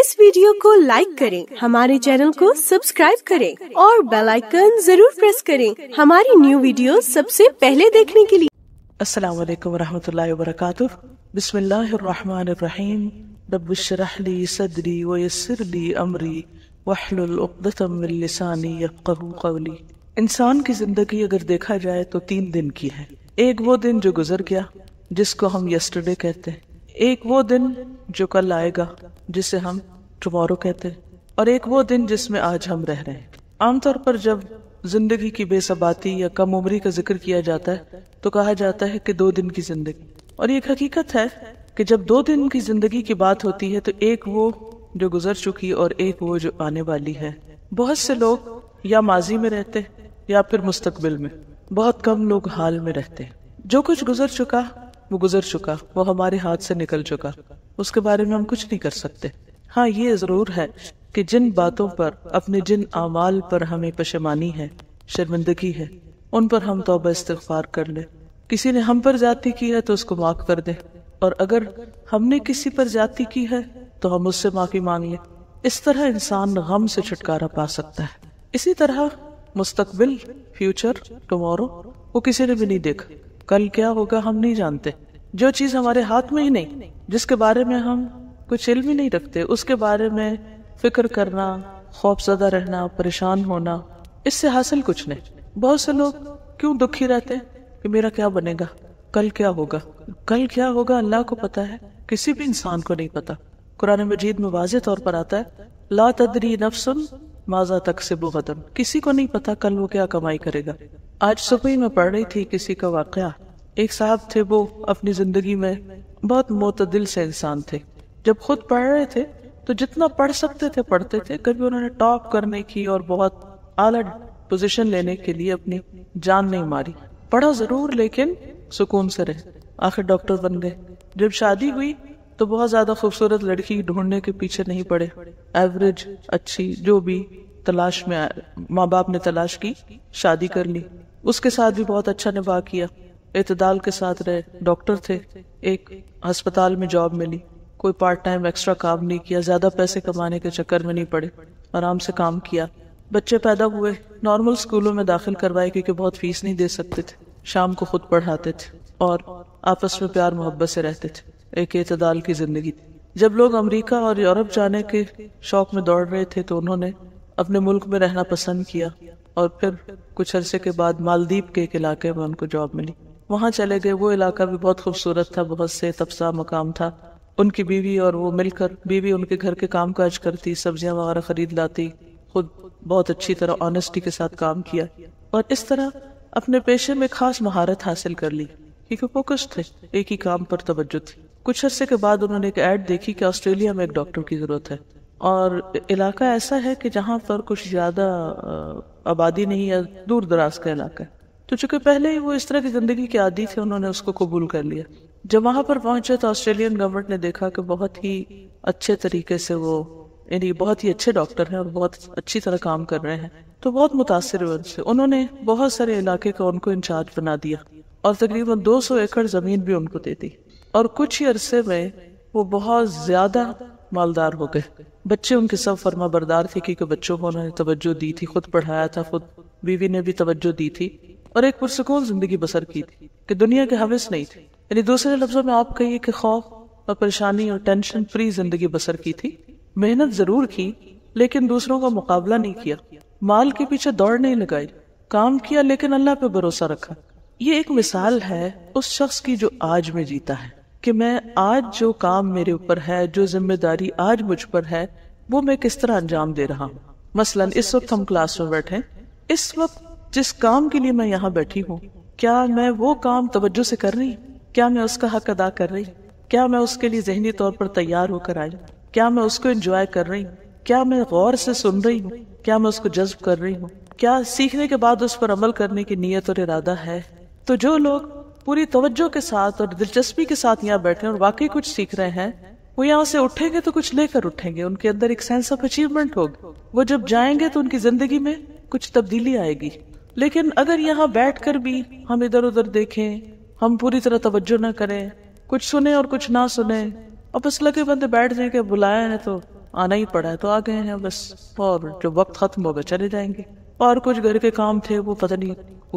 इस वीडियो को लाइक करें हमारे चैनल को सब्सक्राइब करें और बेल आइकन जरूर प्रेस करें हमारी न्यू वीडियो सबसे पहले देखने के लिए अस्सलाम वालेकुम रहमतुल्लाहि व बिस्मिल्लाहिर रहमानिर रहीम सदरी व अमरी वहलुल मिन लिसानी क़ौली इंसान की जिंदगी अगर देखा जाए तो तीन दिन की है एक वो दिन जो गुजर गया जिसको हम यस्टरडे कहते हैं एक वो दिन जो कल आएगा जिसे हम टुमारो कहते हैं और एक वो दिन जिसमें आज हम रह रहे हैं आमतौर पर जब जिंदगी की बेसबाती या कम उम्री का जिक्र किया जाता है तो कहा जाता है कि दो दिन की जिंदगी और ये हकीकत है कि जब दो दिन की जिंदगी की बात होती है तो एक वो जो गुजर चुकी और एक वो जो आने वाली है बहुत से लोग या माजी में रहते या फिर मुस्तकबिल में बहुत कम लोग हाल में रहते हैं जो कुछ गुजर चुका वो गुजर चुका वो हमारे हाथ से निकल चुका उसके बारे में हम कुछ नहीं कर सकते हाँ ये ज़रूर है कि जिन बातों पर अपने जिन अमाल पर हमें पशेमानी है शर्मिंदगी है उन पर हम तोबा इस्तार कर ले किसी ने हम पर जाति की है तो उसको माफ़ कर दे और अगर हमने किसी पर जाति की है तो हम उससे माफ़ी मांग ले इस तरह इंसान गम से छुटकारा पा सकता है इसी तरह मुस्तकबिल फ्यूचर टमोरो वो किसी ने भी नहीं देखा कल क्या होगा हम नहीं जानते जो चीज़ हमारे हाथ में ही नहीं जिसके बारे में हम कुछ इल्म ही नहीं रखते उसके बारे में फिक्र करना खौफजदा रहना परेशान होना इससे हासिल कुछ नहीं बहुत से लोग क्यों दुखी रहते हैं कि मेरा क्या बनेगा कल क्या होगा कल क्या होगा अल्लाह को पता है किसी भी इंसान को नहीं पता कुरान मजीद में वाज तौर पर आता है ला तदरी नफसन माजा तक से बुगदम किसी को नहीं पता कल वो क्या कमाई करेगा आज सुबह मैं पढ़ रही थी किसी का वाक़ एक साहब थे वो अपनी ज़िंदगी में बहुत मतदिल से इंसान थे जब खुद पढ़ रहे थे तो जितना पढ़ सकते थे पढ़ते थे कभी उन्होंने टॉप करने की और बहुत आला पोजीशन लेने के लिए अपनी जान नहीं मारी पढ़ा ज़रूर लेकिन सुकून से रहे आखिर डॉक्टर बन गए जब शादी हुई तो बहुत ज़्यादा खूबसूरत लड़की ढूंढने के पीछे नहीं पड़े एवरेज अच्छी जो भी तलाश में माँ बाप ने तलाश की शादी कर ली उसके साथ भी बहुत अच्छा निभा किया इतदाल के साथ रहे डॉक्टर थे एक अस्पताल में जॉब मिली कोई पार्ट टाइम एक्स्ट्रा काम नहीं किया ज़्यादा पैसे कमाने के चक्कर में नहीं पड़े आराम से काम किया बच्चे पैदा हुए नॉर्मल स्कूलों में दाखिल करवाए क्योंकि बहुत फीस नहीं दे सकते थे शाम को खुद पढ़ाते थे और आपस में प्यार मोहब्बत से रहते थे एक इतदाल की ज़िंदगी जब लोग अमरीका और यूरोप जाने के शौक में दौड़ रहे थे तो उन्होंने अपने मुल्क में रहना पसंद किया और फिर कुछ अरसे के बाद मालदीप के एक इलाके में उनको जॉब मिली वहाँ चले गए वो इलाका भी बहुत खूबसूरत था बहुत से तबसा मकाम था उनकी बीवी और वो मिलकर बीवी उनके घर के काम काज करती सब्जियां वगैरह खरीद लाती खुद बहुत अच्छी तरह ऑनेस्टी के साथ काम किया और इस तरह अपने पेशे में खास महारत हासिल कर ली क्योंकि फोकस थे एक ही काम पर तवज्जो थी कुछ अरसे के बाद उन्होंने एक एड देखी कि ऑस्ट्रेलिया में एक डॉक्टर की जरूरत है और इलाका ऐसा है कि जहाँ पर कुछ ज़्यादा आबादी नहीं है दूर दराज का इलाका है तो चूंकि पहले ही वो इस तरह की ज़िंदगी के आदि थे उन्होंने उसको कबूल कर लिया जब वहां पर पहुंचे तो ऑस्ट्रेलियन गवर्नमेंट ने देखा कि बहुत ही अच्छे तरीके से वो यानी बहुत ही अच्छे डॉक्टर हैं और बहुत अच्छी तरह काम कर रहे हैं तो बहुत मुतासर हुए उनसे उन्होंने बहुत सारे इलाके का उनको इंचार्ज बना दिया और तकरीबन 200 एकड़ ज़मीन भी उनको दे दी और कुछ ही अरसे में वो बहुत ज़्यादा मालदार हो गए बच्चे उनके सब फर्मा बरदार थे क्योंकि बच्चों को उन्होंने तवज्जो दी थी खुद पढ़ाया था खुद बीवी ने भी तवज्जो दी थी और एक पुरसकून जिंदगी बसर की थी कि दुनिया के हविस नहीं थी यानी दूसरे लफ्जों में आप कहिए कि खौफ और परेशानी और टेंशन फ्री जिंदगी बसर की थी मेहनत जरूर की लेकिन दूसरों का मुकाबला नहीं किया माल के पीछे दौड़ नहीं लगाई काम किया लेकिन अल्लाह पे भरोसा रखा ये एक मिसाल है उस शख्स की जो आज में जीता है कि मैं आज जो काम मेरे ऊपर है जो जिम्मेदारी आज मुझ पर है वो मैं किस तरह अंजाम दे रहा हूँ मसलन इस वक्त हम क्लास में बैठे इस वक्त जिस काम के लिए मैं यहाँ बैठी हूँ क्या मैं वो काम तवज्जो से कर रही क्या मैं उसका हक अदा कर रही क्या मैं उसके लिए जहनी तौर पर तैयार होकर आई क्या मैं उसको एंजॉय कर रही हूँ क्या मैं गौर से सुन रही हूँ क्या मैं उसको जज्ब कर रही हूँ क्या सीखने के बाद उस पर अमल करने की नीयत और इरादा है तो जो लोग पूरी तवज्जो के साथ और दिलचस्पी के साथ यहाँ बैठे और वाकई कुछ सीख रहे हैं वो यहाँ से उठेंगे तो कुछ लेकर उठेंगे उनके अंदर एक सेंस ऑफ अचीवमेंट होगी वो जब जाएंगे तो उनकी जिंदगी में कुछ तब्दीली आएगी लेकिन अगर यहाँ बैठ कर भी हम इधर उधर देखें हम पूरी तरह तवज्जो न करें कुछ सुने और कुछ ना सुने और बस लगे बंदे बैठ जाएंगे बुलाया है तो आना ही पड़ा है तो आ गए हैं बस और जो वक्त खत्म होगा चले जाएंगे और कुछ घर के काम थे वो पता नहीं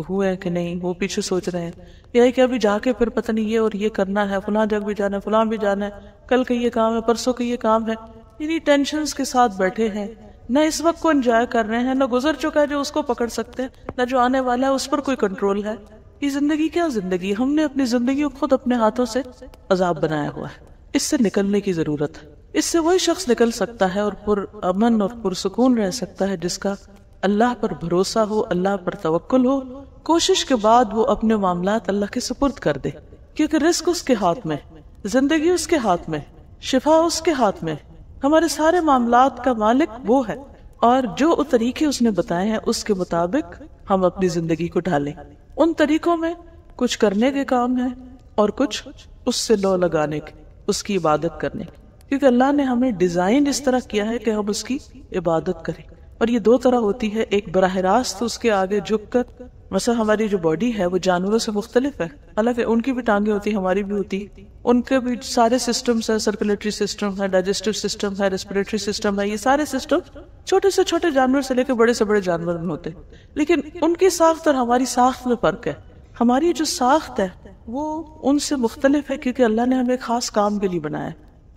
हुए कि नहीं वो पीछे सोच रहे हैं यही कि अभी जाके फिर पता नहीं ये और ये करना है फुला जग भी जाना है फुला भी जाना है कल का ये काम है परसों का ये काम है इन्हीं टेंशन के साथ बैठे हैं न इस वक्त को एंजॉय कर रहे हैं न गुजर चुका है जो उसको पकड़ सकते हैं न जो आने वाला है उस पर कोई कंट्रोल है ये जिंदगी क्या जिंदगी हमने अपनी जिंदगी खुद अपने हाथों से अजाब बनाया हुआ है इससे निकलने की जरूरत है इससे वही शख्स निकल सकता है और पुर अमन और पुरसकून रह सकता है जिसका अल्लाह पर भरोसा हो अल्लाह पर तवक्ल हो कोशिश के बाद वो अपने मामला अल्लाह के सुपुर्द कर दे क्योंकि रिस्क उसके हाथ में जिंदगी उसके हाथ में शिफा उसके हाथ में हमारे सारे मामला का मालिक वो है और जो तरीके उसने बताए हैं उसके मुताबिक हम अपनी जिंदगी को ढालें उन तरीकों में कुछ करने के काम है और कुछ उससे लो लगाने के उसकी इबादत करने क्योंकि अल्लाह ने हमें डिजाइन इस तरह किया है कि हम उसकी इबादत करें और ये दो तरह होती है एक बरह रास्त उसके आगे झुक कर मसल हमारी जो बॉडी है वो जानवरों से मुख्तलिफ है हालांकि उनकी भी टांगे होती है हमारी भी होती उनके भी सारे सिस्टम्स है सर्कुलेटरी सिस्टम है डाइजेस्टिव सिस्टम है रेस्पिरेटरी सिस्टम है ये सारे सिस्टम छोटे से छोटे जानवर से लेकर बड़े से बड़े जानवर में होते लेकिन उनकी साख्त और हमारी साख्त में फर्क है हमारी जो साख्त है वो उनसे मुख्तलिफ है क्योंकि अल्लाह ने हमें खास काम के लिए बनाया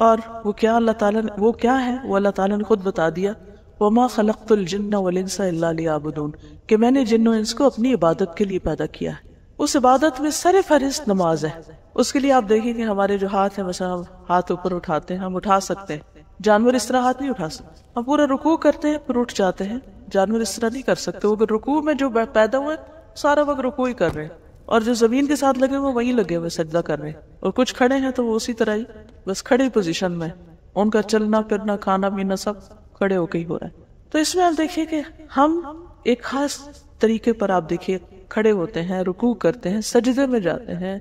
और वो क्या अल्लाह ताला वो क्या है वो अल्लाह ताला ने खुद बता दिया वमा खलकतुलजन्न वलिनसाबदून के मैंने इंस को अपनी इबादत के लिए पैदा किया है उस इबादत में सर फहरिस्त नमाज है उसके लिए आप देखें कि हमारे जो हाथ है हम हाथ ऊपर उठाते हैं हम उठा सकते हैं जानवर इस तरह हाथ नहीं उठा सकते हम पूरा रुकू करते हैं फिर उठ जाते हैं जानवर इस तरह नहीं कर सकते वो रुकू में जो पैदा हुए सारा वक्त रुकू ही कर रहे हैं और जो जमीन के साथ लगे हुए वही लगे हुए सजदा कर रहे हैं और कुछ खड़े हैं तो वो उसी तरह ही बस खड़े पोजिशन में उनका चलना फिरना खाना पीना सब खड़े होके ही हो रहा है तो इसमें आप देखिए कि हम एक खास तरीके पर आप देखिए खड़े होते हैं रुकू करते हैं सजदे में जाते हैं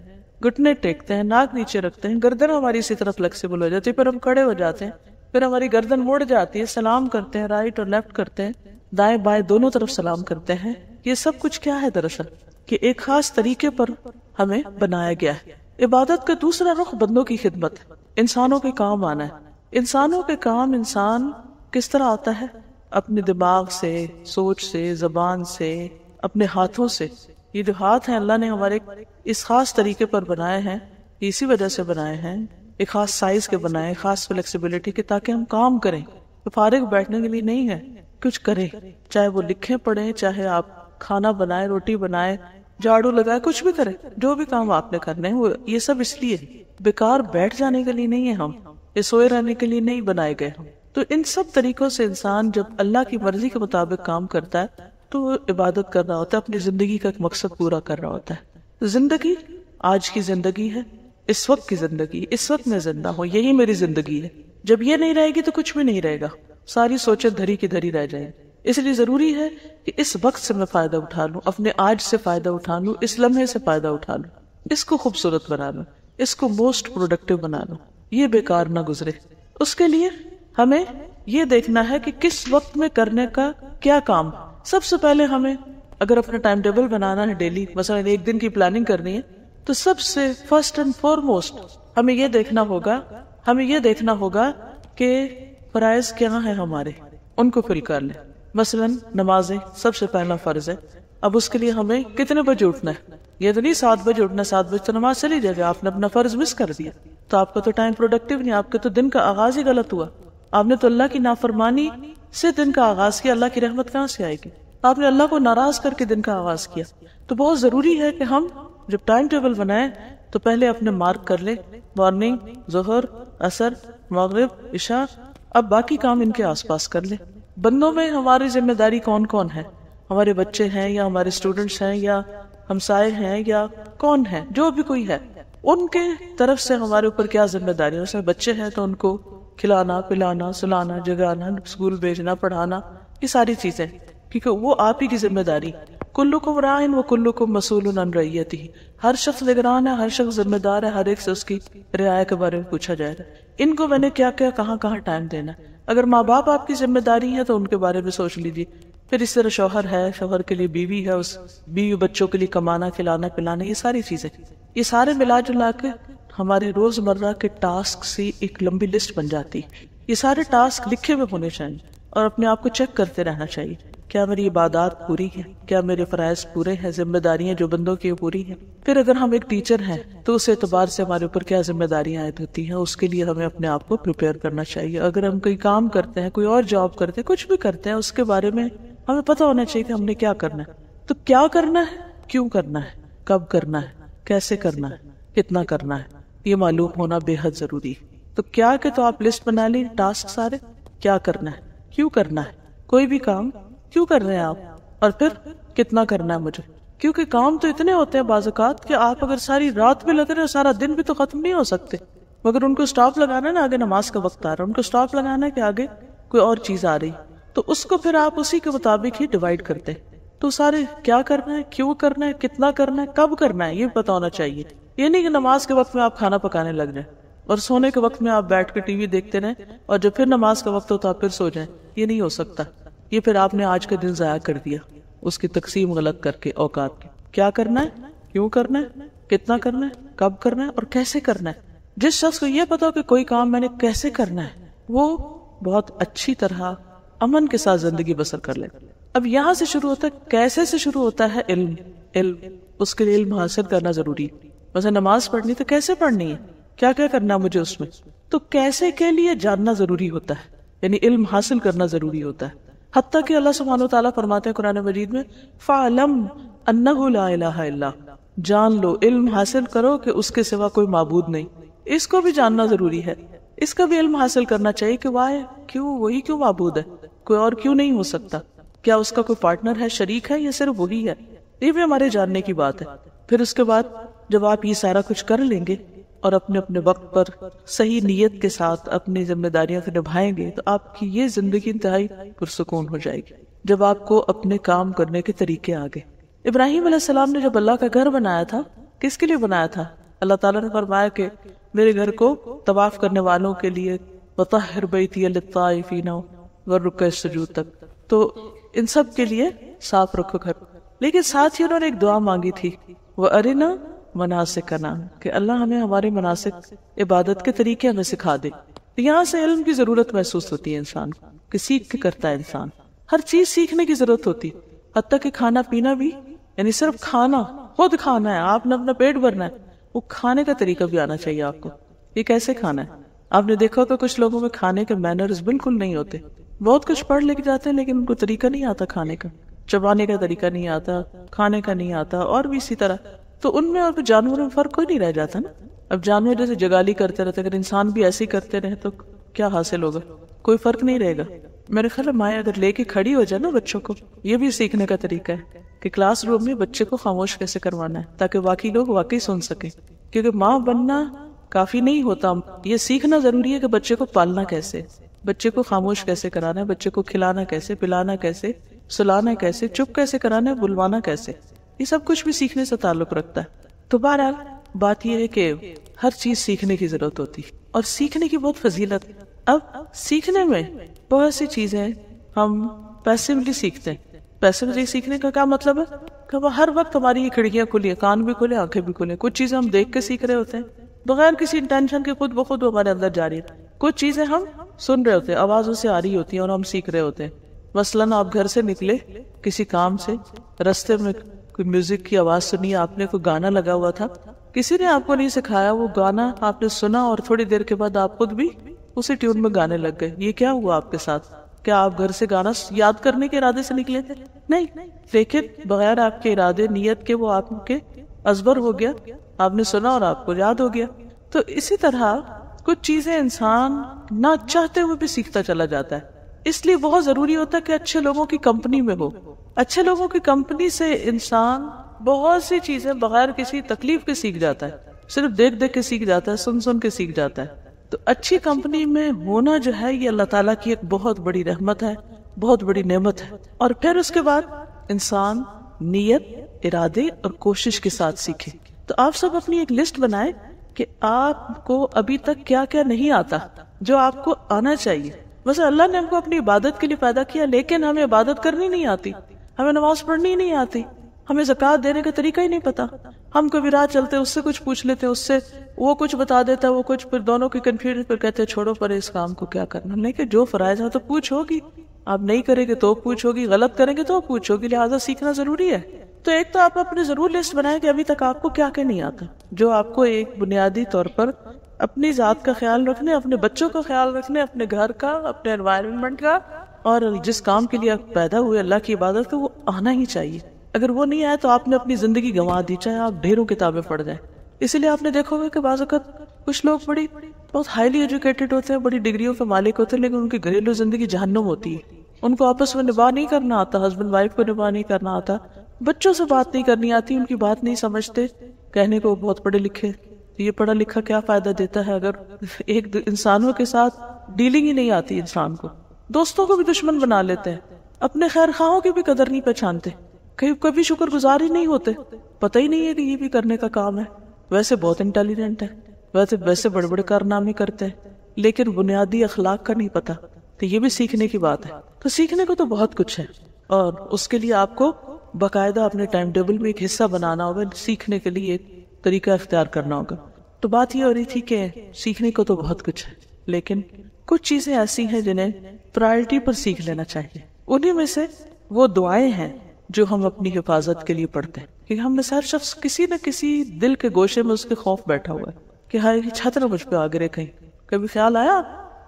घुटने टेकते हैं नाक नीचे रखते हैं गर्दन हमारी इसी तरह फ्लेक्सीबल हो जाती है फिर हम खड़े हो जाते हैं फिर हमारी गर्दन मुड़ जाती है सलाम करते हैं राइट और लेफ्ट करते हैं दाएं बाएं दोनों तरफ सलाम करते हैं ये सब कुछ क्या है दरअसल कि एक खास तरीके पर हमें बनाया गया है इबादत का दूसरा रुख बंदों की खिदमत है इंसानों के काम आना है इंसानों के काम इंसान किस तरह आता है अपने दिमाग से सोच से जबान से अपने हाथों से ये जो हाथ हैं अल्लाह ने हमारे इस खास तरीके पर बनाए हैं इसी वजह से बनाए हैं एक खास साइज के बनाए खास फ्लेक्सिबिलिटी के ताकि हम काम करें तो फारिग बैठने के लिए नहीं है कुछ करें चाहे वो लिखे पढ़े चाहे आप खाना बनाए रोटी बनाए झाड़ू लगाए कुछ भी करें जो भी काम आपने करने वो ये सब इसलिए बेकार बैठ जाने के लिए नहीं है हम ये सोए रहने के लिए नहीं बनाए गए हम तो इन सब तरीकों से इंसान जब अल्लाह की मर्जी के मुताबिक काम करता है तो इबादत कर रहा होता है अपनी जिंदगी का एक मकसद पूरा कर रहा होता है जिंदगी आज की जिंदगी है इस वक्त की जिंदगी इस वक्त मैं जिंदा हूँ यही मेरी जिंदगी है जब ये नहीं रहेगी तो कुछ भी नहीं रहेगा सारी सोचें धरी की धरी रह जाए इसलिए जरूरी है कि इस वक्त से मैं फायदा उठा लूँ अपने आज से फायदा उठा लू इस लम्हे से फायदा उठा लूँ इसको खूबसूरत बना लू इसको मोस्ट प्रोडक्टिव बना लू ये बेकार ना गुजरे उसके लिए हमें ये देखना है कि किस वक्त में करने का क्या काम सबसे पहले हमें अगर अपना टाइम टेबल बनाना है डेली मसलन एक दिन की प्लानिंग करनी है तो सबसे फर्स्ट एंड फॉरमोस्ट हमें ये देखना होगा हमें ये देखना होगा कि फ़राइज क्या है हमारे उनको फिल कर ले मसलन नमाजें सबसे पहला फ़र्ज है अब उसके लिए हमें कितने बजे उठना है ये तो नहीं सात बजे उठना सात बजे तो नमाज चली जाएगी आपने अपना फ़र्ज मिस कर दिया तो आपका तो टाइम प्रोडक्टिव नहीं आपके तो दिन का आगाज ही गलत हुआ आपने तो अल्लाह की नाफरमानी से दिन का आगाज किया अल्लाह की रहमत कहाँ से आएगी आपने अल्लाह को नाराज करके दिन का आगाज किया तो बहुत जरूरी है कि हम जब टाइम टेबल बनाए तो पहले अपने मार्क कर ले मॉर्निंग जहर असर मगरब इशा अब बाकी काम इनके आसपास कर ले बंदों में हमारी जिम्मेदारी कौन कौन है हमारे बच्चे हैं या हमारे स्टूडेंट्स हैं या हमसाए हैं या कौन है जो भी कोई है उनके तरफ से हमारे ऊपर क्या जिम्मेदारी है उसमें बच्चे हैं तो उनको खिलाना पिलाना सुलाना जगाना स्कूल भेजना पढ़ाना ये सारी चीज़ें ठीक है वो आप ही की जिम्मेदारी कुल्लू को रायन वो कुल्लू को मसूल रैयती हर शख्स निगरान है हर शख्स जिम्मेदार है हर एक से उसकी रियाया के बारे में पूछा जाएगा तो। इनको मैंने क्या क्या कहाँ कहाँ टाइम देना अगर माँ बाप आपकी जिम्मेदारी है तो उनके बारे में सोच लीजिए फिर इस तरह शोहर है शोहर के लिए बीवी है उस बीवी बच्चों के लिए कमाना खिलाना पिलाना ये सारी चीजें ये सारे मिला जुला के हमारे रोज़मर्रा के टास्क से एक लंबी लिस्ट बन जाती ये सारे टास्क लिखे हुए होने चाहिए और अपने आप को चेक करते रहना चाहिए क्या मेरी इबादत पूरी है क्या मेरे फ़राइज पूरे हैं जिम्मेदारियां जो बंदों की पूरी हैं फिर अगर हम एक टीचर हैं तो उस एतबार से हमारे ऊपर क्या जिम्मेदारियां आयद होती हैं उसके लिए हमें अपने आप को प्रिपेयर करना चाहिए अगर हम कोई काम करते हैं कोई और जॉब करते हैं कुछ भी करते हैं उसके बारे में हमें पता होना चाहिए कि हमने क्या करना है तो क्या करना है क्यों करना है कब करना है कैसे करना है कितना करना है ये मालूम होना बेहद ज़रूरी है तो क्या के तो आप लिस्ट बना ली टास्क सारे क्या करना है क्यों करना है कोई भी काम क्यों कर रहे हैं आप और फिर कितना करना है मुझे क्योंकि काम तो इतने होते हैं बाजुकात कि आप अगर सारी रात भी लगे रहे सारा दिन भी तो खत्म नहीं हो सकते मगर उनको स्टॉप लगाना है ना आगे नमाज का वक्त आ रहा है उनको स्टॉप लगाना है कि आगे कोई और चीज़ आ रही तो उसको फिर आप उसी के मुताबिक ही डिवाइड करते तो सारे क्या करना है क्यों करना है कितना करना है कब करना है ये बताना चाहिए ये नहीं कि नमाज के वक्त में आप खाना पकाने लग जाए और सोने के वक्त में आप बैठ कर टीवी देखते रहें और जब फिर नमाज का वक्त हो तो आप फिर सो जाएं ये नहीं हो सकता ये फिर आपने आज का दिन जया कर दिया उसकी तकसीम गलत करके औकात की क्या करना है क्यों करना है कितना करना है कब करना है और कैसे करना है जिस शख्स को यह पता हो कि कोई काम मैंने कैसे करना है वो बहुत अच्छी तरह अमन के साथ जिंदगी बसर कर ले अब यहाँ से शुरू होता है कैसे से शुरू होता है इल्म इल्म उसके लिए इल्म हासिल करना जरूरी है वैसे नमाज पढ़नी तो कैसे पढ़नी है क्या क्या करना मुझे उसमें तो कैसे के लिए जानना जरूरी होता है यानी इल्म हासिल करना जरूरी होता है हती कि अल्लाह सुबहान तला फरमाते हैं कुरान मजीद में फ़ालम अन्ना जान लो इल्म हासिल करो कि उसके सिवा कोई मबूद नहीं इसको भी जानना जरूरी है इसका भी इल्म हासिल करना चाहिए कि वाह क्यों वही क्यों मबूद है कोई और क्यों नहीं हो सकता क्या उसका कोई पार्टनर है शरीक है या सिर्फ वही है ये भी हमारे जानने की बात है फिर उसके बाद जब आप ये सारा कुछ कर लेंगे और अपने अपने वक्त पर सही नीयत के साथ अपनी जिम्मेदारियां निभाएंगे तो आपकी ये जिंदगी इंतहा पुरसकून हो जाएगी जब आपको अपने काम करने के तरीके आ गए इब्राहिम सलाम ने जब अल्लाह का घर बनाया था किसके लिए बनाया था अल्लाह ताला ने फरमाया कि मेरे घर को तवाफ करने वालों के लिए सजूद तक तो इन सब के लिए साफ रखो घर लेकिन साथ ही उन्होंने एक दुआ मांगी थी वह अरिना मनासिकना कि अल्लाह हमें हमारे मनासिक इबादत के तरीके हमें सिखा दे तो यहाँ से इल्म की ज़रूरत महसूस होती है इंसान कि सीख के करता है इंसान हर चीज़ सीखने की ज़रूरत होती हद तक कि खाना पीना भी यानी सिर्फ खाना खुद खाना है आपने अपना पेट भरना है वो खाने का तरीका भी आना चाहिए आपको ये कैसे खाना है आपने देखा तो कुछ लोगों में खाने के मैनर्स बिल्कुल नहीं होते बहुत कुछ पढ़ लेके जाते हैं लेकिन उनको तरीका नहीं आता खाने का चबाने का तरीका नहीं आता खाने का नहीं आता और भी इसी तरह तो उनमें और जानवरों में फर्क कोई नहीं रह जाता ना अब जानवर जैसे जगाली करते रहते अगर इंसान भी ऐसे ही करते रहे तो क्या हासिल होगा कोई फर्क नहीं रहेगा मेरे ख्याल माए अगर लेके खड़ी हो जाए ना बच्चों को ये भी सीखने का तरीका है कि क्लासरूम में बच्चे को खामोश कैसे करवाना है ताकि वाकई लोग वाकई सुन सके क्योंकि माँ बनना काफी नहीं होता ये सीखना जरूरी है कि बच्चे को पालना कैसे बच्चे को खामोश कैसे कराना है बच्चे को खिलाना कैसे पिलाना कैसे सुलाना कैसे चुप कैसे कराना है बुलवाना कैसे ये सब कुछ भी सीखने से ताल्लुक रखता है तो बहरहाल बात यह है कि हर चीज सीखने की जरूरत होती है और सीखने की बहुत फजीलत अब सीखने में बहुत सी चीजें हम पैसिवली सीखते हैं पैसिवली सीखने का क्या मतलब है कि वो हर वक्त हमारी ये खिड़कियां खुली है कान भी खुले आंखें भी खुले कुछ चीजें हम देख के सीख रहे होते हैं बगैर किसी इंटेंशन के खुद ब खुद हमारे अंदर जा रही है कुछ चीजें हम सुन रहे होते हैं आवाजों से आ रही होती है और हम सीख रहे होते हैं मसलन आप घर से निकले किसी काम से रस्ते में कोई म्यूजिक की आवाज सुनी आपने कोई गाना लगा हुआ था किसी ने आपको नहीं सिखाया वो गाना आपने सुना और थोड़ी देर के बाद आप खुद भी उसी ट्यून में गाने लग गए ये क्या हुआ आपके साथ क्या आप घर से गाना याद करने के इरादे से निकले थे नहीं लेकिन बगैर आपके इरादे नियत के वो आपके अजबर हो गया आपने सुना और आपको याद हो गया तो इसी तरह कुछ चीजें इंसान ना चाहते हुए भी सीखता चला जाता है इसलिए बहुत ज़रूरी होता है कि अच्छे लोगों की कंपनी में हो अच्छे लोगों की कंपनी से इंसान बहुत सी चीज़ें बगैर किसी तकलीफ के सीख जाता है सिर्फ देख देख के सीख जाता है सुन सुन के सीख जाता है तो अच्छी कंपनी में होना जो है ये अल्लाह ताला की एक बहुत बड़ी रहमत है बहुत बड़ी नेमत है और फिर उसके बाद इंसान नीयत इरादे और कोशिश के साथ सीखे तो आप सब अपनी एक लिस्ट बनाए कि आपको अभी तक क्या क्या नहीं आता जो आपको आना चाहिए वैसे अल्लाह ने हमको अपनी इबादत के लिए पैदा किया लेकिन हमें इबादत करनी नहीं आती हमें नमाज पढ़नी नहीं आती हमें जक़ात देने का तरीका ही नहीं पता हम कभी राह चलते उससे कुछ पूछ लेते हैं उससे वो कुछ बता देता है वो कुछ फिर दोनों की कन्फ्यूजन पर कहते हैं छोड़ो पर इस काम को क्या करना कि जो फ़राइज है तो पूछोगी आप नहीं करेंगे तो पूछोगी गलत करेंगे तो पूछोगी लिहाजा सीखना ज़रूरी है तो एक तो आप अपने ज़रूर लिस्ट बनाए कि अभी तक आपको क्या क्या नहीं आता जो आपको एक बुनियादी तौर पर अपनी ज़ात का ख्याल रखने अपने बच्चों का ख्याल रखने अपने घर का अपने एनवायरमेंट का और जिस काम के लिए आप पैदा हुए अल्लाह की इबादत का वो आना ही चाहिए अगर वो नहीं आया तो आपने अपनी ज़िंदगी गंवा दी चाहे आप ढेरों किताबें पढ़ जाए इसीलिए आपने देखा होगा कि बाज़त कुछ लोग बड़ी बहुत हाईली एजुकेटेड होते हैं बड़ी डिग्रियों के मालिक होते हैं लेकिन उनकी घरेलू ज़िंदगी जहनम होती है उनको आपस में निभा नहीं करना आता हस्बैंड वाइफ को निभा नहीं करना आता बच्चों से बात नहीं करनी आती उनकी बात नहीं समझते कहने को बहुत पढ़े लिखे तो ये पढ़ा लिखा क्या फ़ायदा देता है अगर एक इंसानों के साथ डीलिंग ही नहीं आती इंसान को दोस्तों को भी दुश्मन बना लेते हैं अपने खैर खाओं की भी कदर नहीं पहचानते कहीं कभी शुक्रगुजार ही नहीं होते पता ही नहीं है कि ये भी करने का काम है वैसे बहुत इंटेलिजेंट है वैसे वैसे बड़े बड़े कारनामे करते हैं लेकिन बुनियादी अखलाक का नहीं पता तो ये भी सीखने की बात है तो सीखने को तो बहुत कुछ है और उसके लिए आपको बाकायदा अपने टाइम टेबल में एक हिस्सा बनाना होगा सीखने के लिए एक तरीका इख्तियार करना होगा तो बात ये हो रही थी कि सीखने को तो बहुत कुछ है लेकिन कुछ चीज़ें ऐसी हैं जिन्हें प्रायोरिटी पर सीख लेना चाहिए उन्हीं में से वो दुआएं हैं जो हम अपनी हिफाजत के लिए पढ़ते हैं क्योंकि हम में हर शख्स किसी न किसी दिल के गोशे में उसके खौफ बैठा हुआ है कि ये छात्र मुझ पर आ गिरे कहीं कभी ख्याल आया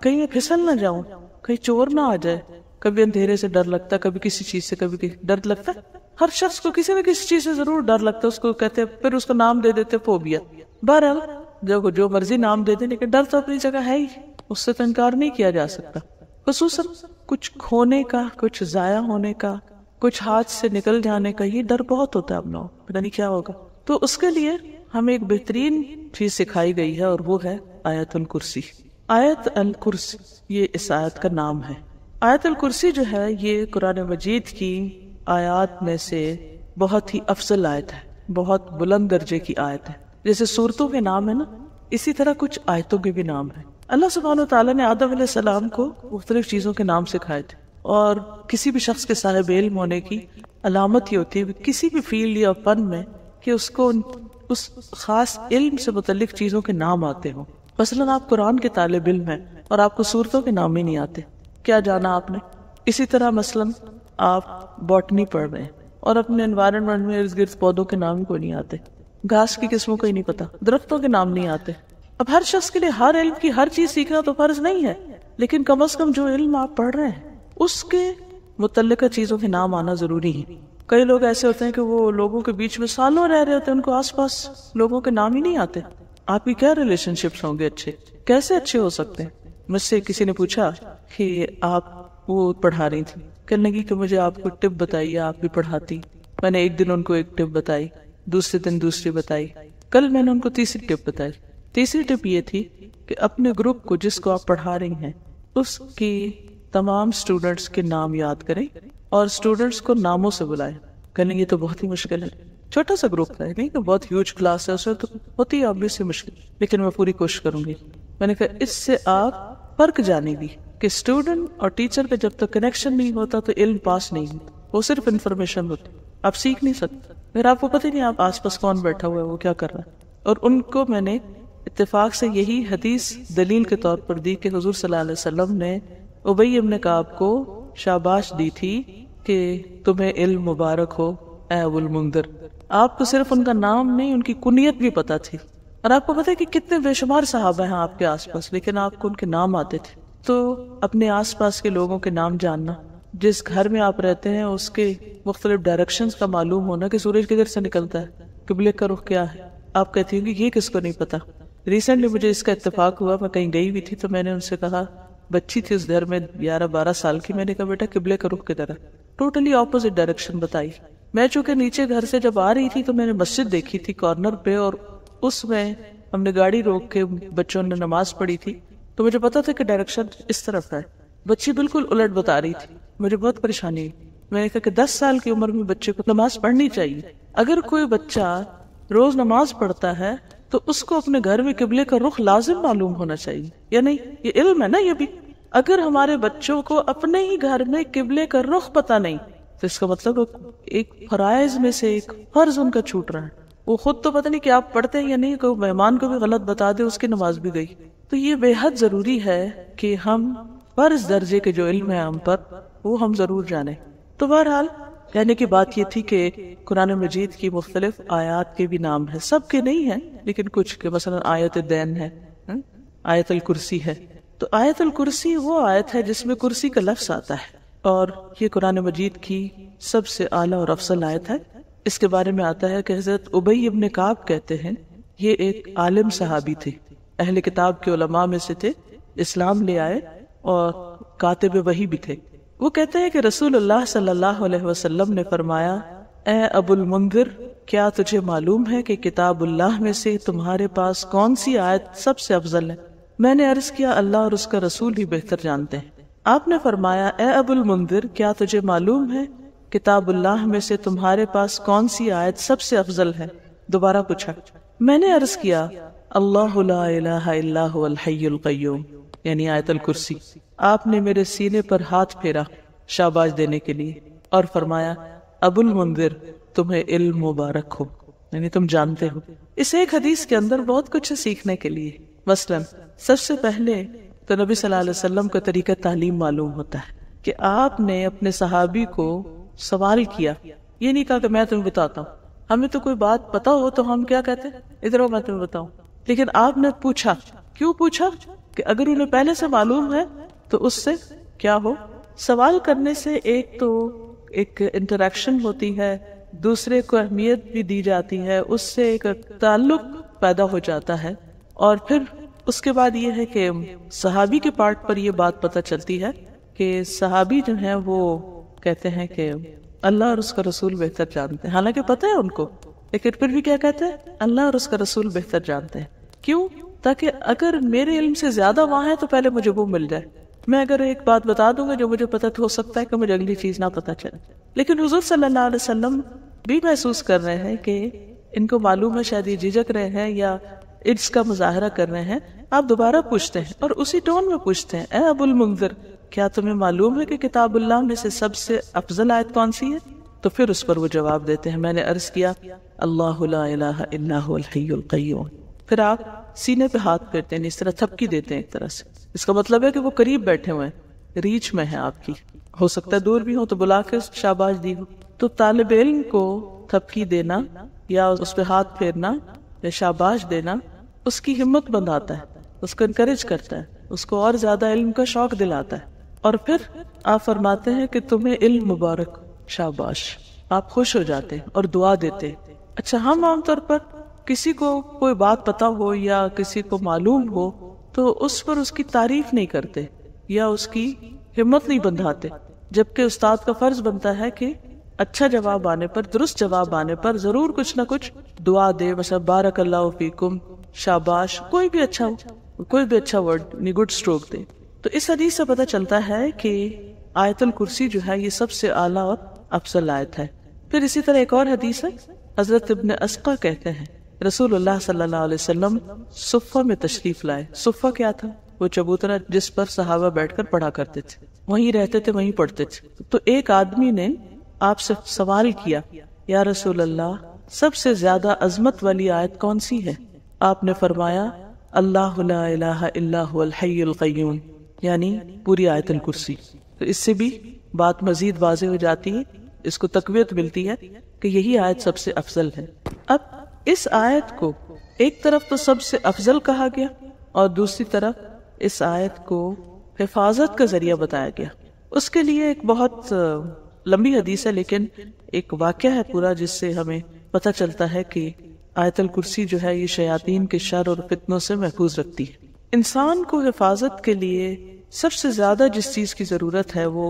कहीं मैं फिसल ना जाऊं कहीं चोर ना आ जाए कभी अंधेरे से डर लगता कभी किसी चीज से कभी डर लगता हर शख्स को किसी न किसी चीज से जरूर डर लगता है उसको कहते हैं फिर उसका नाम दे देते फोबिया बहरहाल देखो जो मर्जी नाम दे देने लेकिन डर तो अपनी जगह है ही उससे तो इनकार नहीं किया जा सकता खसूस कुछ खोने का कुछ ज़ाया होने का कुछ हाथ से निकल जाने का ये डर बहुत होता है अब लोग पता नहीं क्या होगा तो उसके लिए हमें एक बेहतरीन चीज सिखाई गई है और वो है आयत अल कुर्सी आयत अल कुर्सी ये इस आयत का नाम है आयत अल कुर्सी जो है ये कुरान मजीद की आयत में से बहुत ही अफजल आयत है बहुत बुलंद दर्जे की आयत है जैसे सूरतों के नाम है ना इसी तरह कुछ आयतों के भी नाम है अल्लाह सुबहान तला ने आदम सलाम को मुख्तलिफ चीज़ों के नाम सिखाए थे और किसी भी शख्स के साहिब इल्म होने की अलामत ही होती है किसी भी फील्ड या फन में कि उसको उस खास इल्म से मुतलिक चीज़ों के नाम आते हों मसलन आप कुरान के तालब इल्म हैं और आपको सूरतों के नाम ही नहीं आते क्या जाना आपने इसी तरह मसलन आप बॉटनी पढ़ रहे हैं और अपने इन्वायरमेंट में इर्द गिर्द पौधों के नाम को नहीं आते घास की किस्मों का ही नहीं पता दरख्तों के नाम नहीं आते अब हर शख्स के लिए हर इल्म की हर चीज सीखना तो फर्ज नहीं है लेकिन कम अज कम जो इल्म आप पढ़ रहे हैं उसके मुतल चीजों के नाम आना जरूरी है कई लोग ऐसे होते हैं कि वो लोगों के बीच में सालों रह रहे होते हैं उनको आसपास लोगों के नाम ही नहीं आते आपकी क्या रिलेशनशिप होंगे अच्छे कैसे अच्छे हो सकते हैं मुझसे किसी ने पूछा कि आप वो पढ़ा रही थी कहने की कि मुझे आपको टिप बताइए आप भी पढ़ाती मैंने एक दिन उनको एक टिप बताई दूसरे दिन दूसरी बताई कल मैंने उनको तीसरी टिप बताई तीसरी टिप ये थी कि अपने ग्रुप को जिसको आप पढ़ा रही हैं उसकी तमाम स्टूडेंट्स के नाम याद करें और स्टूडेंट्स को नामों से बुलाएं कहने ये तो बहुत ही मुश्किल है छोटा सा ग्रुप था नहीं तो बहुत ह्यूज क्लास है उसमें तो बहुत ही ऑब्वियसली मुश्किल लेकिन मैं पूरी कोशिश करूंगी मैंने कहा इससे आप फर्क दी कि स्टूडेंट और टीचर का जब तक तो कनेक्शन नहीं होता तो इल्म पास नहीं होता वो सिर्फ इन्फॉर्मेशन होती आप सीख नहीं सकते फिर आपको पता ही नहीं आप आसपास कौन बैठा हुआ है वो क्या कर रहा है और उनको मैंने इतफ़ाक से यही हदीस दलील के तौर पर दी कि हजूर सल्लाम ने उबई इबन काब को शाबाश दी थी कि तुम्हें इल्म मुबारक हो एबुल मुंदर आपको सिर्फ उनका नाम नहीं उनकी कुनियत भी पता थी और आपको पता है कि कितने बेशुमार साहब हैं आपके आसपास लेकिन आपको उनके नाम आते थे तो अपने आसपास के लोगों के नाम जानना जिस घर में आप रहते हैं उसके मुख्तलिफ डायरेक्शन का मालूम होना कि सूरज किधर से निकलता है किबले का रुख क्या है आप कहती होंगी ये किसको नहीं पता रिसेंटली मुझे इसका इतफाक हुआ मैं कहीं गई हुई थी तो मैंने उनसे कहा बच्ची थी उस घर में ग्यारह बारह साल की मैंने कहा बेटा किबले का रुख किधर है टोटली ऑपोजिट डायरेक्शन बताई मैं चूंकि नीचे घर से जब आ रही थी तो मैंने मस्जिद देखी थी कॉर्नर पे और उसमें हमने गाड़ी रोक के बच्चों ने नमाज पढ़ी थी तो मुझे पता था कि डायरेक्शन इस तरफ है बच्ची बिल्कुल उलट बता रही थी मुझे बहुत परेशानी मैंने कहा कि दस साल की उम्र में बच्चे को नमाज पढ़नी चाहिए अगर कोई बच्चा रोज नमाज पढ़ता है तो उसको अपने घर में किबले का रुख लाजिम मालूम होना चाहिए या नहीं ये इल्म है ना ये भी अगर हमारे बच्चों को अपने ही घर में किबले का रुख पता नहीं तो इसका मतलब एक फराइज में से एक फर्ज उनका छूट रहा है वो खुद तो पता नहीं कि आप पढ़ते हैं या नहीं कोई मेहमान को भी गलत बता दे उसकी नमाज भी गई तो ये बेहद जरूरी है कि हम फर्ज दर्जे के जो इल्म है हम पर वो हम ज़रूर जाने तो बहरहाल कहने की बात ये थी कि कुरान मजीद की मुख्तलिफ आयात के भी नाम है सब के नहीं है लेकिन कुछ के मसलन आयत दैन है हम्म? आयतल कुर्सी है तो आयतल कुर्सी वो आयत है जिसमें कुर्सी का लफ्स आता है और ये कुरान मजीद की सबसे आला और अफसल आयत है इसके बारे में आता है कि हजरत उबई इबन काब कहते हैं ये एक आलिम सहाबी थे अहल किताब के उलमा में से थे इस्लाम ले आए और कातिब वही भी थे वो कहते हैं कि अल्लाह सल्लल्लाहु अलैहि वसल्लम ने फरमाया ए अबुल मुंदिर क्या तुझे मालूम है कि किताबुल्लाह में से तुम्हारे पास कौन सी आयत सबसे अफजल है मैंने अर्ज किया अल्लाह और उसका रसूल ही बेहतर जानते हैं आपने फरमाया ए अबुल मुंदिर क्या तुझे मालूम है किताबुल्लाह में से तुम्हारे पास कौन सी आयत सबसे अफजल है दोबारा पूछा मैंने अर्ज किया अल्लाह यानी आयतल कुर्सी आपने मेरे सीने पर हाथ फेरा शाबाश देने के लिए और फरमाया अबुल मंदिर तुम्हें इल्म मुबारक हो यानी तुम जानते हो इस एक हदीस के अंदर बहुत कुछ है सीखने के लिए मसलन सबसे पहले तो नबी सल्लल्लाहु अलैहि वसल्लम का तरीका तालीम मालूम होता है कि आपने अपने सहाबी को सवाल किया ये नहीं कहा कि मैं तुम्हें बताता हूँ हमें तो कोई बात पता हो तो हम क्या कहते हैं इधर मैं तुम्हें बताऊँ लेकिन आपने पूछा क्यों पूछा कि अगर उन्हें पहले से मालूम है तो उससे क्या हो सवाल करने से एक तो एक इंटरेक्शन होती है दूसरे को अहमियत भी दी जाती है उससे एक ताल्लुक पैदा हो जाता है और फिर उसके बाद ये है कि सहाबी के पार्ट पर यह बात पता चलती है कि सहाबी जो है वो कहते हैं कि अल्लाह और उसका रसूल बेहतर जानते हैं हालांकि पता है उनको लेकिन फिर भी क्या कहते हैं अल्लाह और उसका रसूल बेहतर जानते हैं क्यों ताकि अगर मेरे इल्म से ज्यादा वहां है तो पहले मुझे वो मिल जाए मैं अगर एक बात बता दूंगा जो मुझे पता हो सकता है कि मुझे अगली चीज़ ना पता चले लेकिन हजूर सल्लाम भी महसूस कर रहे हैं कि इनको मालूम है शायद ये झिझक रहे हैं या इड्स का मुजाहरा कर रहे हैं आप दोबारा पूछते हैं और उसी टोन में पूछते हैं ए अबुल मंजर क्या तुम्हें मालूम है कि किताबुल्लाह में से सबसे अफजल आयत कौन सी है तो फिर उस पर वो जवाब देते हैं मैंने अर्ज किया अल्लाह फिर आप सीने पे हाथ फेरते हैं इस तरह थपकी देते हैं एक तरह से इसका मतलब है कि वो करीब बैठे हुए हैं रीच में है आपकी हो सकता है दूर भी हो तो बुला के शाबाश दी हो तो तालब इन को थपकी देना या उस पर हाथ फेरना या शाबाश देना उसकी हिम्मत बंधाता है उसको इनक्रेज करता है उसको और ज्यादा इल्म का शौक दिलाता है और फिर आप फरमाते हैं कि तुम्हें इल्म मुबारक शाबाश आप खुश हो जाते हैं और दुआ देते हैं अच्छा हम आमतौर पर किसी को कोई बात पता हो या किसी को मालूम हो तो उस पर उसकी तारीफ नहीं करते या उसकी हिम्मत नहीं बंधाते जबकि उस्ताद का फर्ज बनता है कि अच्छा जवाब आने पर दुरुस्त जवाब आने पर जरूर कुछ ना कुछ दुआ दे मतलब बारक अल्लाह फीकुम शाबाश कोई भी अच्छा कोई भी अच्छा वर्ड गुड स्ट्रोक दे तो इस हदीस से पता चलता है कि आयतुल कुर्सी जो है ये सबसे आला और अफसल आयत है फिर इसी तरह एक और हदीस है हजरत इब्न असका कहते हैं रसूल सल्लल्लाहु अलैहि वसल्लम सुफ़ा में तशरीफ़ लाए सुफ़ा क्या था वो चबूतरा जिस पर सहाबा बैठकर पढ़ा करते थे वहीं रहते थे वहीं पढ़ते थे तो एक आदमी ने आपसे सवाल किया या रसूल अल्लाह सबसे ज्यादा अजमत वाली आयत कौन सी है आपने फरमाया अल्लाहयूम यानी पूरी आयतल कुर्सी तो इससे भी बात मजीद वाजे हो जाती है इसको तकवीत मिलती है कि यही आयत सबसे अफजल है अब इस आयत को एक तरफ तो सबसे अफजल कहा गया और दूसरी तरफ इस आयत को हिफाजत का जरिया बताया गया उसके लिए एक बहुत लंबी हदीस है लेकिन एक वाक्य है पूरा जिससे हमें पता चलता है कि आयतल कुर्सी जो है ये शयातीन के शर और फितनों से महफूज रखती है इंसान को हिफाजत के लिए सबसे ज्यादा जिस चीज की जरूरत है वो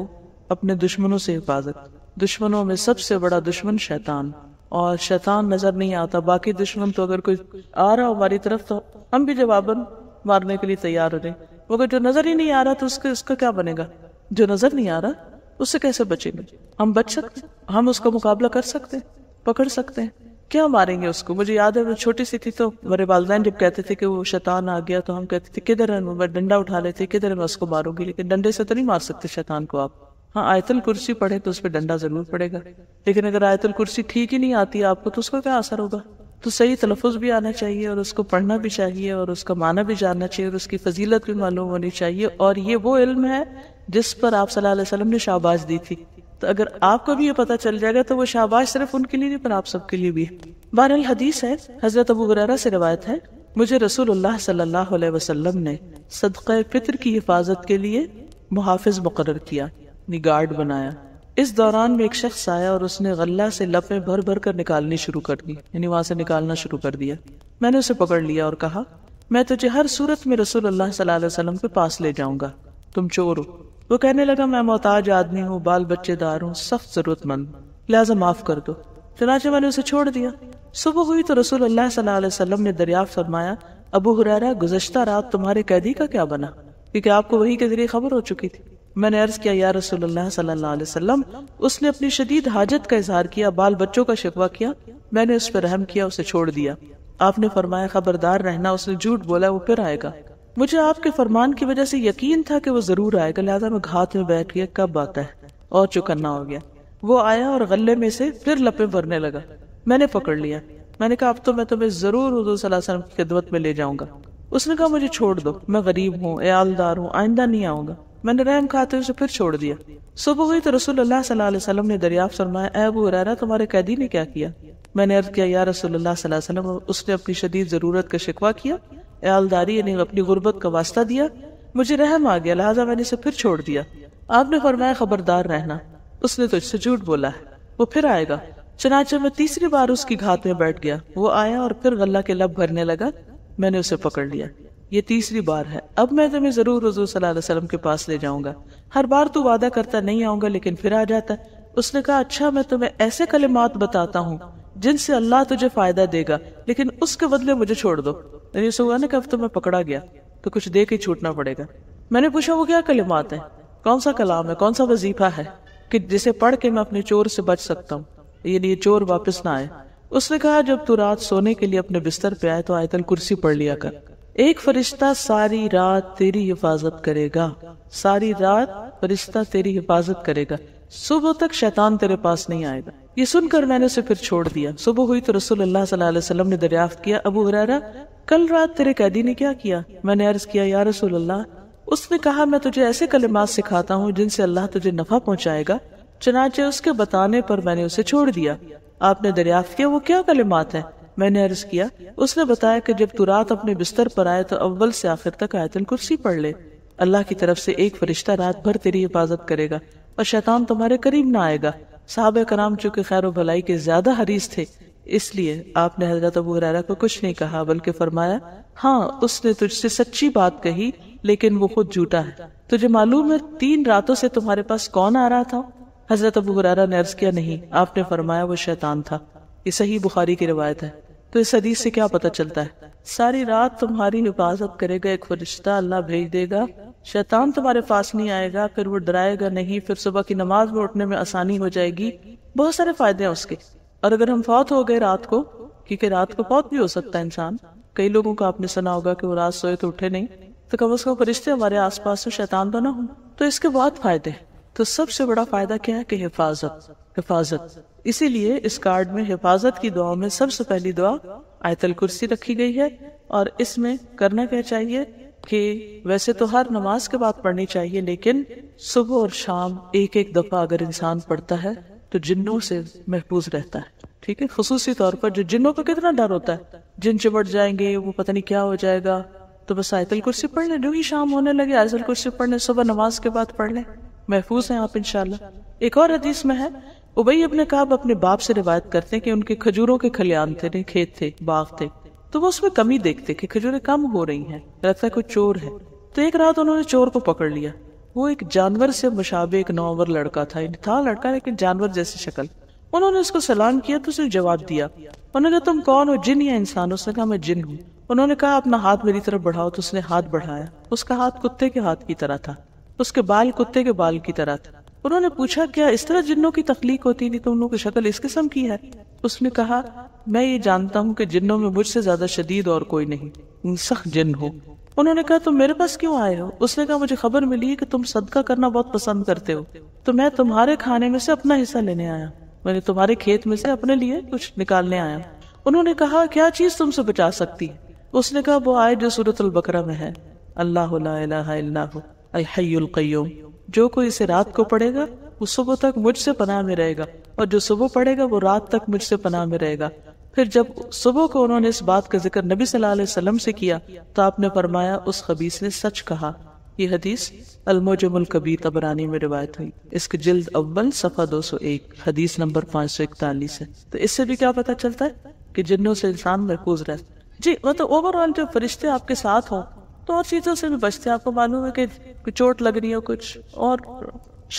अपने दुश्मनों से हिफाजत दुश्मनों में सबसे बड़ा दुश्मन शैतान और शैतान नज़र नहीं आता बाकी दुश्मन तो अगर कोई आ रहा हो हमारी तरफ तो हम भी जवाबन मारने के लिए तैयार हो रहे मगर जो नज़र ही नहीं आ रहा तो उसके उसका क्या बनेगा जो नज़र नहीं आ रहा उससे कैसे बचेंगे हम बच सकते हम उसका मुकाबला कर सकते हैं पकड़ सकते हैं क्या मारेंगे उसको मुझे याद है छोटी सी थी तो मेरे वालदेन जब कहते थे कि वो शैतान आ गया तो हम कहते थे किधर है डंडा उठा लेते किधर है मैं उसको मारूंगी लेकिन डंडे से तो नहीं मार सकते शैतान को आप हाँ आयतल कुर्सी पढ़े तो उस पर डंडा जरूर पड़ेगा लेकिन अगर आयतल कुर्सी ठीक ही नहीं आती आपको तो उसका क्या असर होगा तो सही तलफुज भी आना चाहिए और उसको पढ़ना भी चाहिए और उसका माना भी जानना चाहिए और उसकी फजीलत भी मालूम होनी चाहिए और ये वो इल्म है जिस पर आप सल्लल्लाहु अलैहि वसल्लम ने शाबाश दी थी तो अगर आपको भी ये पता चल जाएगा तो वो शाबाश सिर्फ उनके लिए नहीं पर आप सबके लिए भी है बहरल हदीस है हजरत अबू हुररा से रवायत है मुझे रसूलुल्लाह सल्लल्लाहु अलैहि वसल्लम ने सदक़ फितर की हिफाजत के लिए मुहाफिज मुकर किया निगार्ड बनाया इस दौरान में एक शख्स आया और उसने गल्ला से लपे भर भर कर निकालनी शुरू कर दी यानी वहां से निकालना शुरू कर दिया मैंने उसे पकड़ लिया और कहा मैं तुझे हर सूरत में रसूल अल्लाह सल्लल्लाहु अलैहि वसल्लम के पास ले जाऊंगा तुम चोर हो वो कहने लगा मैं मोहताज आदमी हूँ बाल बच्चेदार हूँ सख्त जरूरतमंद लिहाजा माफ कर दो चनाचे मैंने उसे छोड़ दिया सुबह हुई तो रसूल अल्लाह सल्लल्लाहु अलैहि वसल्लम ने दरियाफ्त फरमाया अबू हुरैरा गुजश्ता रात तुम्हारे कैदी का क्या बना क्योंकि आपको वही के जरिए खबर हो चुकी थी मैंने अर्ज किया या रसोल्ला सल्लल्लाहु अलैहि वसल्लम उसने अपनी शदीद हाजत का इजहार किया बाल बच्चों का शिकवा किया मैंने उस पर रहम किया उसे छोड़ दिया आपने फरमाया खबरदार रहना उसने झूठ बोला वो फिर आएगा मुझे आपके फरमान की वजह से यकीन था कि वो जरूर आएगा लिहाजा मैं घात में बैठ गया कब आता है और चुकन्ना हो गया वो आया और गले में से फिर लपे भरने लगा मैंने पकड़ लिया मैंने कहा अब तो मैं तुम्हें जरूर हजूर की खिदमत में ले जाऊंगा उसने कहा मुझे छोड़ दो मैं गरीब हूँ एयालदार हूँ आइंदा नहीं आऊंगा मैंने रहम खाते उसे फिर छोड़ दिया सुबह हुई तो रसूल अल्लाह सल्लल्लाहु अलैहि वसल्लम ने दरियाफ्त फरमाया ए अबू हुरैरा तुम्हारे कैदी ने क्या किया मैंने अर्ज किया या रसूल अल्लाह सल्लल्लाहु अलैहि वसल्लम उसने अपनी शदीद ज़रूरत का शिकवा किया एलदारी ने अपनी गुर्बत का वास्ता दिया मुझे रहम आ गया लिहाजा मैंने इसे फिर छोड़ दिया आपने फरमाया खबरदार रहना उसने तुझसे झूठ बोला है वो फिर आएगा चनाचे में तीसरी बार उसकी घात में बैठ गया वो आया और फिर गल्ला के लब भरने लगा मैंने उसे पकड़ लिया ये तीसरी बार है अब मैं तुम्हें ज़रूर हजूर सल्लल्लाहु के पास ले जाऊंगा हर बार तू वादा करता नहीं आऊंगा लेकिन फिर आ जाता उसने कहा अच्छा मैं तुम्हें ऐसे कलिमात बताता हूँ जिनसे अल्लाह तुझे फ़ायदा देगा लेकिन उसके बदले मुझे छोड़ दो ने हुआ ना तो मैं पकड़ा गया तो कुछ दे के छूटना पड़ेगा मैंने पूछा वो क्या कलिमात है कौन सा कलाम है कौन सा वजीफा है कि जिसे पढ़ के मैं अपने चोर से बच सकता हूँ यानी ये चोर वापस ना आए उसने कहा जब तू रात सोने के लिए अपने बिस्तर पे आए तो आयतल कुर्सी पढ़ लिया कर एक फरिश्ता सारी रात तेरी हिफाजत करेगा सारी रात फरिश्ता तेरी हिफाजत करेगा सुबह तक शैतान तेरे पास नहीं आएगा ये सुनकर मैंने उसे फिर छोड़ दिया सुबह हुई तो रसूल अल्लाह सल्लल्लाहु अलैहि वसल्लम ने दरियाफ्त किया अबू हुरैरा कल रात तेरे कैदी ने क्या किया मैंने अर्ज किया या रसूल अल्लाह उसने कहा मैं तुझे ऐसे कलिमात सिखाता हूँ जिनसे अल्लाह तुझे नफा पहुँचाएगा चनाचे उसके बताने पर मैंने उसे छोड़ दिया आपने दरियाफ्त किया वो क्या कलिमात है मैंने अर्ज किया उसने बताया कि जब तू रात अपने बिस्तर पर आए तो अव्वल से आखिर तक आयतुल कुर्सी पढ़ ले अल्लाह की तरफ से एक फरिश्ता रात भर तेरी हिफाजत करेगा और शैतान तुम्हारे करीब ना आएगा साहब कराम चूंकि खैर भलाई के ज्यादा हरीस थे इसलिए आपने हजरत अबू हरारा को कुछ नहीं कहा बल्कि फरमाया हाँ उसने तुझसे सच्ची बात कही लेकिन वो खुद झूठा है तुझे मालूम है तीन रातों से तुम्हारे पास कौन आ रहा था हजरत अबू हरारा ने अर्ज किया नहीं आपने फरमाया वो शैतान था ये सही बुखारी की रिवायत है तो इस हदीस से क्या पता चलता है सारी रात तुम्हारी हिफाजत करेगा एक फरिश्ता अल्लाह भेज देगा शैतान तुम्हारे पास नहीं आएगा फिर वो डराएगा नहीं फिर सुबह की नमाज में उठने में आसानी हो जाएगी बहुत सारे फायदे हैं उसके और अगर हम फौत हो गए रात को क्योंकि रात को फौत भी हो सकता है इंसान कई लोगों को आपने सुना होगा कि वो रात सोए तो उठे नहीं तो कम अज कम फरिश्ते हमारे आस पास तो शैतान तो ना हो तो इसके बहुत फायदे हैं तो सबसे बड़ा फायदा क्या है कि हिफाजत हिफाजत इसीलिए इस कार्ड में हिफाजत की दुआ में सबसे पहली दुआ आयतल कुर्सी रखी गई है और इसमें करना क्या चाहिए कि वैसे तो हर नमाज के बाद पढ़नी चाहिए लेकिन सुबह और शाम एक एक दफा अगर इंसान पढ़ता है तो जिन्नों से महफूज रहता है ठीक है खसूसी तौर पर जो जिन्नों का कितना डर होता है जिन चिबट जाएंगे वो पता नहीं क्या हो जाएगा तो बस आयतल कुर्सी पढ़ लें जो ही शाम होने लगे आयतल कुर्सी पढ़ लें सुबह नमाज के बाद पढ़ लें महफूज हैं आप इनशाला एक और हदीस में है उबई अपने काब अपने बाप से रिवायत करते हैं कि उनके खजूरों के खलियान थे खेत थे बाग थे तो वो उसमें कमी देखते कि खजूरें कम हो रही हैं लगता है कोई चोर है तो एक रात उन्होंने चोर को पकड़ लिया वो एक जानवर से मुशाबे एक नौवर लड़का था था लड़का लेकिन जानवर जैसी शक्ल उन्होंने उसको सलाम किया तो उसने जवाब दिया उन्होंने कहा तुम कौन हो जिन या इंसान उसने कहा मैं जिन हूँ उन्होंने कहा अपना हाथ मेरी तरफ बढ़ाओ तो उसने हाथ बढ़ाया उसका हाथ कुत्ते के हाथ की तरह था उसके बाल कुत्ते के बाल की तरह था उन्होंने पूछा क्या इस तरह जिन्नों की तख्लीक होती थी तो उन की शक्ल इस किस्म की है उसने कहा मैं ये जानता हूँ कि जिन्नों में मुझसे ज्यादा शदीद और कोई नहीं सख्त जिन हो उन्होंने कहा तुम तो मेरे पास क्यों आए हो उसने कहा मुझे खबर मिली कि तुम सदका करना बहुत पसंद करते हो तो मैं तुम्हारे खाने में से अपना हिस्सा लेने आया मैंने तुम्हारे खेत में से अपने लिए कुछ निकालने आया उन्होंने कहा क्या चीज तुमसे बचा सकती उसने कहा वो आए जो सूरत बकरा में है अल्लाह जो कोई इसे रात को पढ़ेगा वो सुबह तक मुझसे पनाह में रहेगा और जो सुबह पढ़ेगा वो रात तक मुझसे पनाह में रहेगा फिर जब सुबह को उन्होंने इस बात का जिक्र नबी सल्लल्लाहु अलैहि वसल्लम से किया तो आपने फरमाया उस खबीस ने सच कहा ये हदीस अलमोजमुल कबी तबरानी में रिवायत हुई इसके जिल्द अव्वल सफ़ा 201 हदीस नंबर 541 है तो इससे भी क्या पता चलता है कि जिन्हों से इंसान महफूज रहता है जी मतलब ओवरऑल जो फरिश्ते आपके साथ हों तो और चीज़ों से भी बचते हैं आपको मालूम है कि चोट लग रही हो कुछ और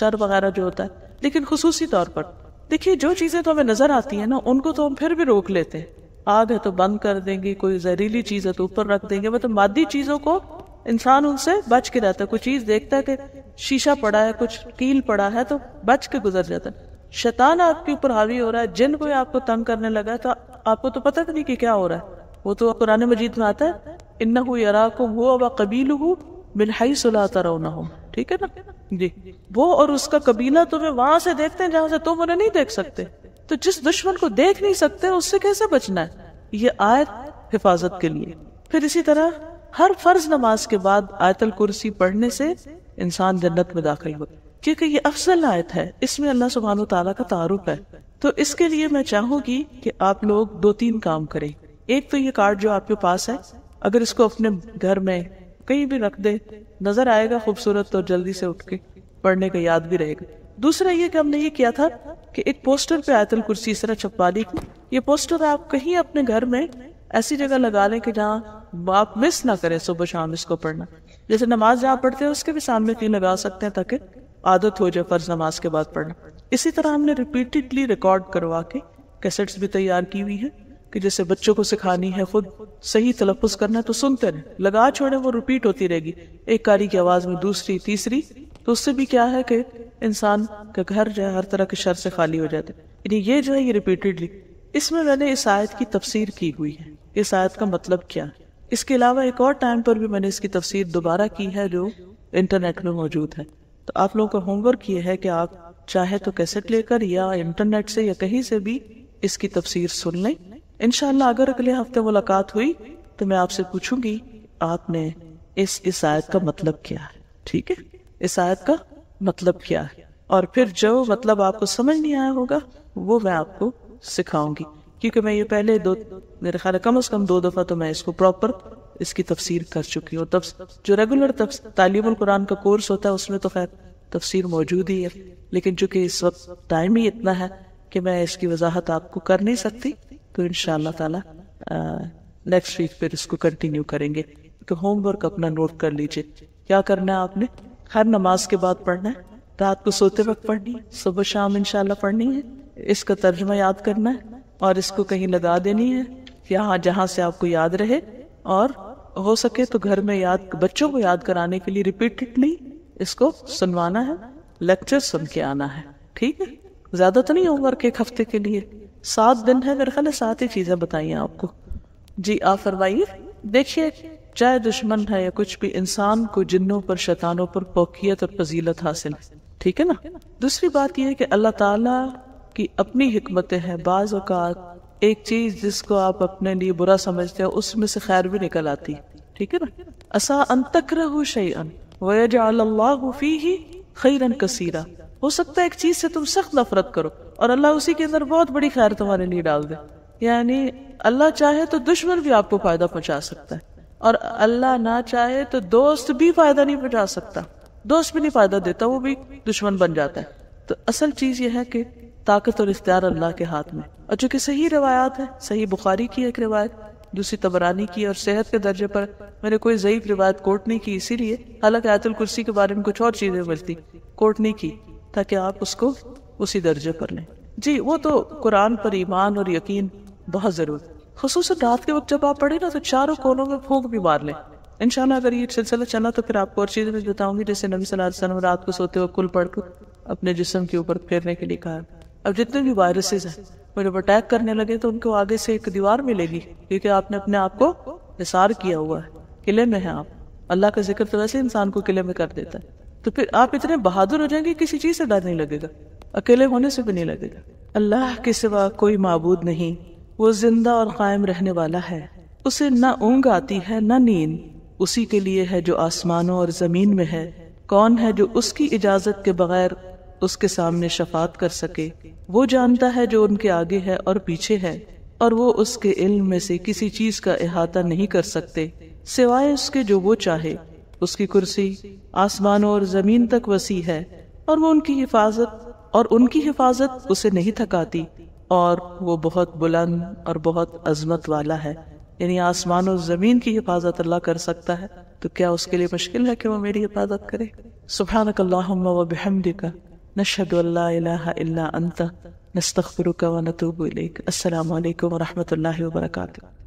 शर वगैरह जो होता है लेकिन खसूसी तौर पर देखिए जो चीज़ें तो हमें नज़र आती हैं ना उनको तो हम फिर भी रोक लेते हैं आग है तो बंद कर देंगे कोई जहरीली चीज़ है तो ऊपर रख देंगे मतलब मादी चीज़ों को इंसान उनसे बच के रहता है कोई चीज़ देखता है कि शीशा पड़ा है कुछ कील पड़ा है तो बच के गुजर जाता है शैतान आपके ऊपर हावी हो रहा है जिन कोई आपको तंग करने लगा है तो आपको तो पता नहीं कि क्या हो रहा है वो तो कुरान मजीद में आता है इन्ना यरा को वो ना हो ठीक है ना जी वो और उसका कबीला तुम्हें वहां से देखते हैं जहां से तुम उन्हें नहीं देख सकते तो जिस दुश्मन को देख नहीं सकते उससे कैसे बचना है ये आयत हिफाजत के लिए फिर इसी तरह हर फर्ज नमाज के बाद आयतल कुर्सी पढ़ने से इंसान जन्नत में दाखिल हो क्योंकि ये अफजल आयत है इसमें अल्लाह सुबहान तला का तारुफ है तो इसके लिए मैं चाहूंगी कि आप लोग दो तीन काम करें एक तो ये कार्ड जो आपके पास है अगर इसको अपने घर में कहीं भी रख दे नजर आएगा खूबसूरत तो जल्दी से उठ के पढ़ने का याद भी रहेगा दूसरा ये कि हमने ये किया था कि एक पोस्टर पे आयतल कुर्सी इस तरह छपवा दी ये पोस्टर आप कहीं अपने घर में ऐसी जगह लगा लें कि जहाँ आप मिस ना करें सुबह शाम इसको पढ़ना जैसे नमाज जहाँ पढ़ते हैं उसके भी सामने कहीं लगा सकते हैं ताकि आदत हो जाए फर्ज नमाज के बाद पढ़ना इसी तरह हमने रिपीटेडली रिकॉर्ड करवा के कैसेट्स भी तैयार की हुई है कि जैसे बच्चों को सिखानी है खुद सही तलफुज करना है तो सुनते रहे लगा छोड़े वो रिपीट होती रहेगी एक कारी की आवाज़ में दूसरी तीसरी तो उससे भी क्या है कि इंसान का घर जो है हर तरह के शर से खाली हो जाते हैं यानी ये जो है ये रिपीटेडली इसमें मैंने इस आयत की तफसीर की हुई है इस आयत का मतलब क्या है इसके अलावा एक और टाइम पर भी मैंने इसकी तफसीर दोबारा की है जो इंटरनेट में मौजूद है तो आप लोगों का होमवर्क ये है कि आप चाहे तो कैसेट लेकर या इंटरनेट से या कहीं से भी इसकी तफसीर सुन लें इनशाला अगर अगले हफ्ते मुलाकात हुई तो मैं आपसे पूछूंगी आपने इस इस आयत का मतलब क्या है ठीक है इस आयत का मतलब क्या है और फिर जो मतलब आपको समझ नहीं आया होगा वो मैं आपको सिखाऊंगी क्योंकि मैं ये पहले दो मेरे ख्याल कम अज कम दो दफा तो मैं इसको प्रॉपर इसकी तफसीर कर चुकी हूँ तब जो रेगुलर तालीम कुरान का कोर्स होता है उसमें तो खैर तफसीर मौजूद ही है लेकिन चूंकि इस वक्त टाइम ही इतना है कि मैं इसकी वजाहत आपको कर नहीं सकती तो इन ताला नेक्स्ट वीक फिर इसको कंटिन्यू करेंगे तो होमवर्क अपना नोट कर लीजिए क्या करना है आपने हर नमाज के बाद पढ़ना है रात को सोते वक्त पढ़नी है सुबह शाम इनशाला पढ़नी है इसका तर्जमा याद करना है और इसको कहीं लगा देनी है यहाँ जहाँ से आपको याद रहे और हो सके तो घर में याद बच्चों को याद कराने के लिए रिपीटेडली इसको सुनवाना है लेक्चर सुन के आना है ठीक है ज्यादा तो नहीं होमवर्क एक हफ्ते के लिए सात दिन है मेरे ख्याल सात ही चीज़ें बताई आपको जी आप फरमाइए देखिए चाहे दुश्मन है या कुछ भी इंसान को जिन्हों पर शैतानों पर पोकियत और फजीलत हासिल ठीक है ना दूसरी बात यह है कि अल्लाह ताला की अपनी हमतें हैं बाज़ अवकात एक चीज़ जिसको आप अपने लिए बुरा समझते हैं उसमें से खैर भी निकल आती ठीक है ना असा अन तकरहु शैअन वयजअल अल्लाह फीही खैरन कसीरा हो सकता है एक चीज़ से तुम सख्त नफरत करो और अल्लाह उसी के अंदर बहुत बड़ी खैर तुम्हारे लिए डाल दे यानी अल्लाह चाहे तो दुश्मन भी आपको फायदा पहुंचा सकता है और अल्लाह ना चाहे तो दोस्त भी फायदा नहीं पहुंचा सकता दोस्त भी नहीं फायदा देता वो भी दुश्मन बन जाता है तो असल चीज यह है कि ताकत और इख्तियार अल्लाह के हाथ में और चूंकि सही रवायात है सही बुखारी की एक रिवायत दूसरी तबरानी की और सेहत के दर्जे पर मैंने कोई ज़यीफ रिवायत कोर्ट नहीं की इसीलिए हालांकि आयतुल कुर्सी के बारे में कुछ और चीज़ें मिलती कोर्ट नहीं की ताकि आप उसको उसी दर्जे पर लें जी वो तो कुरान पर ईमान और यकीन बहुत ज़रूर खसूस रात के वक्त जब आप पढ़े ना तो चारों कोनों में फूक भी मार लें इनशाला अगर ये सिलसिला चला तो फिर आपको और चीज़ें भी बताऊंगी जैसे नबी सल्लल्लाहु रात को सोते हुए कुल पढ़कर अपने जिसम के ऊपर फेरने के लिए कहा अब जितने भी वायरसेस हैं वो जब अटैक करने लगे तो उनको आगे से एक दीवार मिलेगी क्योंकि आपने अपने आप को निसार किया हुआ है किले में है आप अल्लाह का जिक्र तो वैसे इंसान को किले में कर देता है तो फिर आप इतने बहादुर हो जाएंगे किसी चीज़ से डर नहीं लगेगा अकेले होने से भी नहीं लगेगा अल्लाह के सिवा कोई मबूद नहीं वो जिंदा और कायम रहने वाला है उसे न ऊँग आती है न नींद उसी के लिए है जो आसमानों और ज़मीन में है कौन है जो उसकी इजाज़त के बगैर उसके सामने शफात कर सके वो जानता है जो उनके आगे है और पीछे है और वो उसके इल्म में से किसी चीज़ का अहाता नहीं कर सकते सिवाय उसके जो वो चाहे उसकी कुर्सी आसमानों और ज़मीन तक वसी है और वो उनकी हिफाजत और उनकी हिफाजत उसे नहीं थकाती और वो बहुत बुलंद और बहुत अजमत वाला है यानी आसमान और ज़मीन की हिफाजत अल्लाह कर सकता है तो क्या उसके लिए मुश्किल है कि वो मेरी हिफाजत करे सुबह वबहमदिका नशद अल्ला नतूब अलैक अस्सलाम वालेकुम